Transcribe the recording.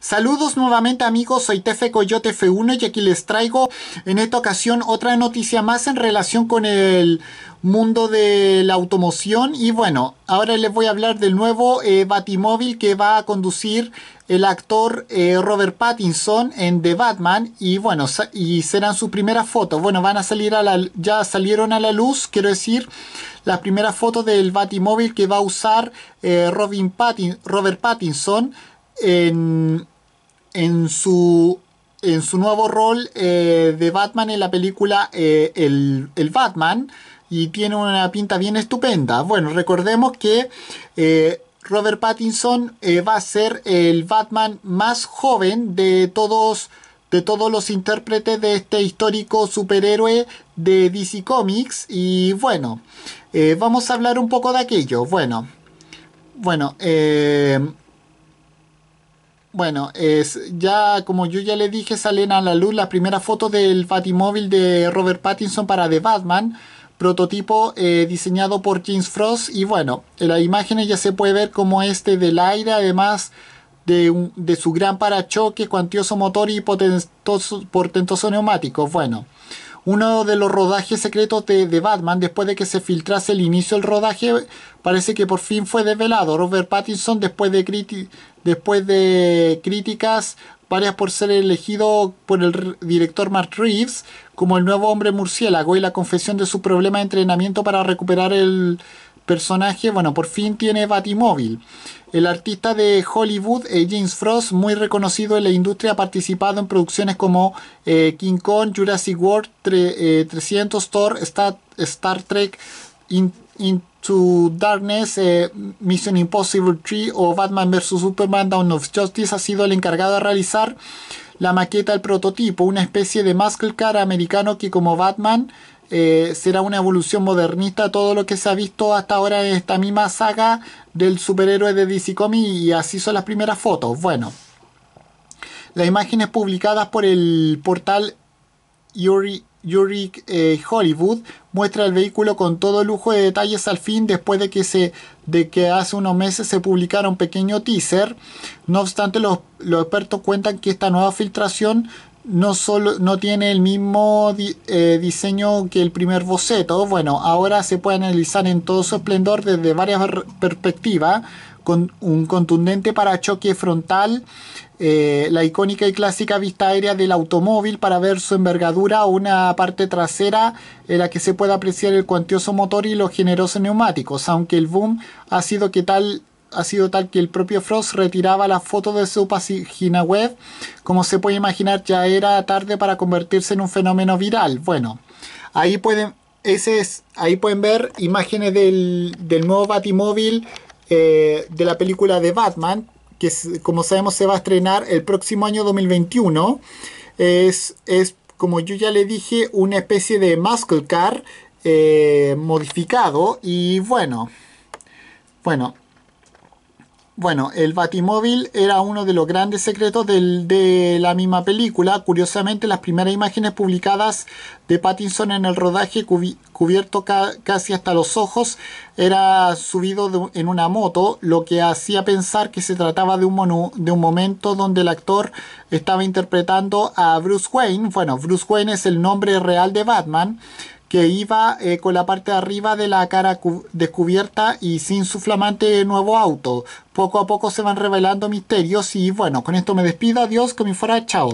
Saludos nuevamente amigos, soy Tefe Coyote F1 y aquí les traigo en esta ocasión otra noticia más en relación con el mundo de la automoción y bueno, ahora les voy a hablar del nuevo eh, Batimóvil que va a conducir el actor eh, Robert Pattinson en The Batman y bueno, y serán sus primeras fotos. Bueno, van a salir a la, ya salieron a la luz, quiero decir, la primera foto del Batimóvil que va a usar eh, Robert Pattinson en, su, en su nuevo rol eh, de Batman en la película eh, el, Batman y tiene una pinta bien estupenda. Bueno, recordemos que eh, Robert Pattinson va a ser el Batman más joven de todos de todos los intérpretes de este histórico superhéroe de DC Comics y bueno, vamos a hablar un poco de aquello. Bueno, bueno, eh, bueno, es, ya como yo ya le dije, salen a la luz las primeras fotos del Batimóvil de Robert Pattinson para The Batman, prototipo eh, diseñado por James Frost. Y bueno, en las imágenes ya se puede ver como este del aire, además de, un, de su gran parachoque, cuantioso motor y portentoso, portentoso neumático. Bueno uno de los rodajes secretos de, Batman, después de que se filtrase el inicio del rodaje, parece que por fin fue desvelado. Robert Pattinson, después de, después de críticas varias por ser elegido por el director Mark Reeves como el nuevo hombre murciélago y la confesión de su problema de entrenamiento para recuperar el personaje, bueno, por fin tiene Batimóvil. El artista de Hollywood, eh, James Frost, muy reconocido en la industria, ha participado en producciones como eh, King Kong, Jurassic World, 300, eh, Thor, Star, Trek, Into Darkness, Mission Impossible 3 o Batman vs. Superman, Dawn of Justice. Ha sido el encargado de realizar la maqueta del prototipo, una especie de muscle car americano que como Batman eh, será una evolución modernista todo lo que se ha visto hasta ahora en esta misma saga del superhéroe de DC Comics y así son las primeras fotos. Bueno, las imágenes publicadas por el portal Yuri, eh, Hollywood muestra el vehículo con todo lujo de detalles al fin después de que, se, de que hace unos meses se publicara un pequeño teaser. No obstante, los expertos cuentan que esta nueva filtración no, solo, no tiene el mismo eh, diseño que el primer boceto. Bueno, ahora se puede analizar en todo su esplendor desde varias perspectivas, con un contundente parachoque frontal, eh, la icónica y clásica vista aérea del automóvil para ver su envergadura, una parte trasera en la que se puede apreciar el cuantioso motor y los generosos neumáticos, aunque el boom ha sido que tal ha sido tal que el propio Frost retiraba la foto de su página web. Como se puede imaginar, ya era tarde para convertirse en un fenómeno viral. Bueno, ahí pueden, ese ahí pueden ver imágenes del, nuevo Batimóvil eh, de la película de Batman, que como sabemos se va a estrenar el próximo año 2021. Es, como yo ya le dije, una especie de muscle car eh, modificado. Y bueno, bueno, bueno, el batimóvil era uno de los grandes secretos de la misma película. Curiosamente, las primeras imágenes publicadas de Pattinson en el rodaje, cubierto casi hasta los ojos, era subido en una moto, lo que hacía pensar que se trataba de un momento donde el actor estaba interpretando a Bruce Wayne. Bueno, Bruce Wayne es el nombre real de Batman que iba eh, con la parte de arriba de la cara descubierta y sin su flamante nuevo auto. Poco a poco se van revelando misterios y bueno, con esto me despido, adiós, que me fuera, chao.